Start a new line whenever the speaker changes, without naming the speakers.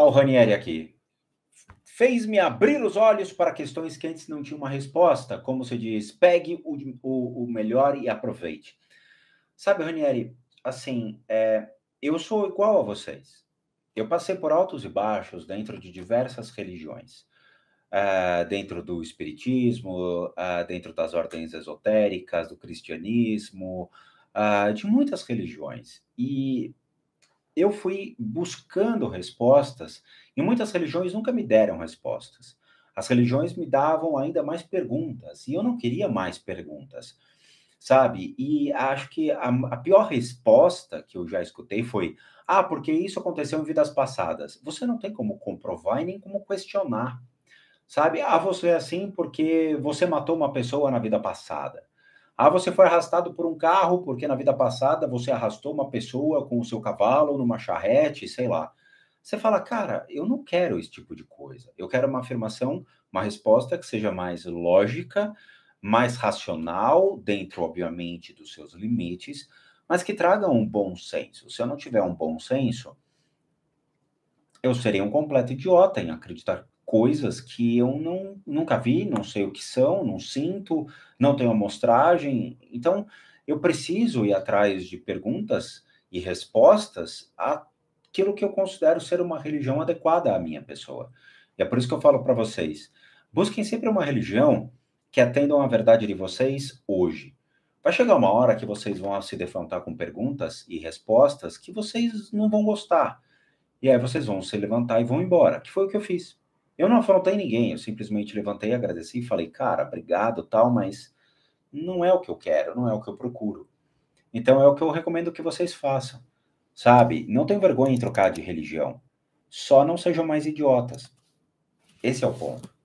Olha o Ranieri aqui. Fez-me abrir os olhos para questões que antes não tinha uma resposta. Como se diz, pegue o, o, o melhor e aproveite. Sabe, Ranieri, assim, é, eu sou igual a vocês. Eu passei por altos e baixos dentro de diversas religiões. Uh, dentro do espiritismo, uh, dentro das ordens esotéricas, do cristianismo, uh, de muitas religiões. E eu fui buscando respostas e muitas religiões nunca me deram respostas. As religiões me davam ainda mais perguntas e eu não queria mais perguntas, sabe? E acho que a, a pior resposta que eu já escutei foi: ah, porque isso aconteceu em vidas passadas. Você não tem como comprovar e nem como questionar, sabe? Ah, você é assim porque você matou uma pessoa na vida passada. Ah, você foi arrastado por um carro porque na vida passada você arrastou uma pessoa com o seu cavalo numa charrete, sei lá. Você fala, cara, eu não quero esse tipo de coisa. Eu quero uma afirmação, uma resposta que seja mais lógica, mais racional, dentro, obviamente, dos seus limites, mas que traga um bom senso. Se eu não tiver um bom senso, eu seria um completo idiota em acreditar coisas que eu não, nunca vi, não sei o que são, não sinto, não tenho amostragem. Então, eu preciso ir atrás de perguntas e respostas àquilo que eu considero ser uma religião adequada à minha pessoa. E é por isso que eu falo para vocês: busquem sempre uma religião que atenda a verdade de vocês hoje. Vai chegar uma hora que vocês vão se defrontar com perguntas e respostas que vocês não vão gostar. E aí vocês vão se levantar e vão embora, que foi o que eu fiz. Eu não afrontei ninguém, eu simplesmente levantei, agradeci e falei, cara, obrigado, tal, mas não é o que eu quero, não é o que eu procuro. Então é o que eu recomendo que vocês façam, sabe? Não tenham vergonha em trocar de religião, só não sejam mais idiotas. Esse é o ponto.